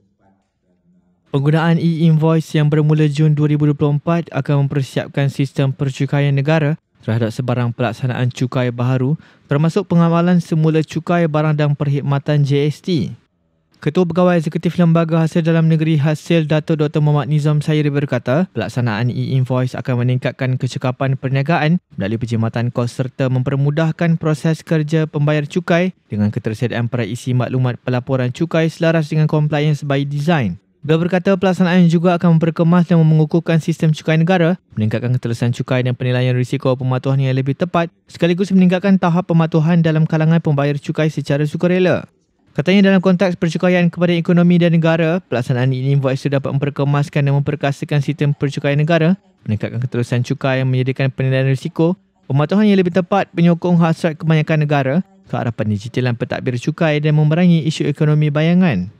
Uh, Penggunaan e-invoice yang bermula Jun 2024 akan mempersiapkan sistem percukaian negara terhadap sebarang pelaksanaan cukai baru termasuk pengamalan semula cukai barang dan perkhidmatan JST. Ketua Pegawai Eksekutif Lembaga Hasil Dalam Negeri Hasil Dato' Dr. Muhammad Nizam Sayri berkata, pelaksanaan e-invoice akan meningkatkan kecekapan perniagaan melalui perjimatan kos serta mempermudahkan proses kerja pembayar cukai dengan ketersediaan para maklumat pelaporan cukai selaras dengan compliance by design. Beliau berkata pelaksanaan juga akan memperkemas dan mengukuhkan sistem cukai negara, meningkatkan ketelusan cukai dan penilaian risiko pematuhan yang lebih tepat, sekaligus meningkatkan tahap pematuhan dalam kalangan pembayar cukai secara sukarela. Katanya dalam konteks percukaian kepada ekonomi dan negara, pelaksanaan ini invoice itu dapat memperkemaskan dan memperkasakan sistem percukaian negara, meningkatkan keterusan cukai yang menyediakan penilaian risiko, pematuhan yang lebih tepat penyokong hasrat kebanyakan negara ke arah penjijitilan pentadbir cukai dan memerangi isu ekonomi bayangan.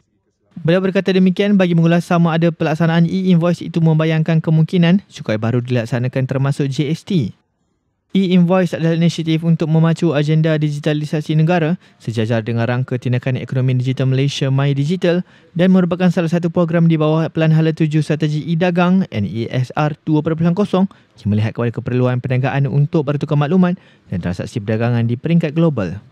Beliau berkata demikian bagi mengulas sama ada pelaksanaan e-invoice itu membayangkan kemungkinan cukai baru dilaksanakan termasuk GST. E-invoice adalah inisiatif untuk memacu agenda digitalisasi negara sejajar dengan rangka tindakan ekonomi digital Malaysia My Digital dan merupakan salah satu program di bawah Pelan Hala 7 Strategi E-Dagang NESR 2.0 yang melihat kepada keperluan perniagaan untuk bertukar makluman dan transaksi perdagangan di peringkat global.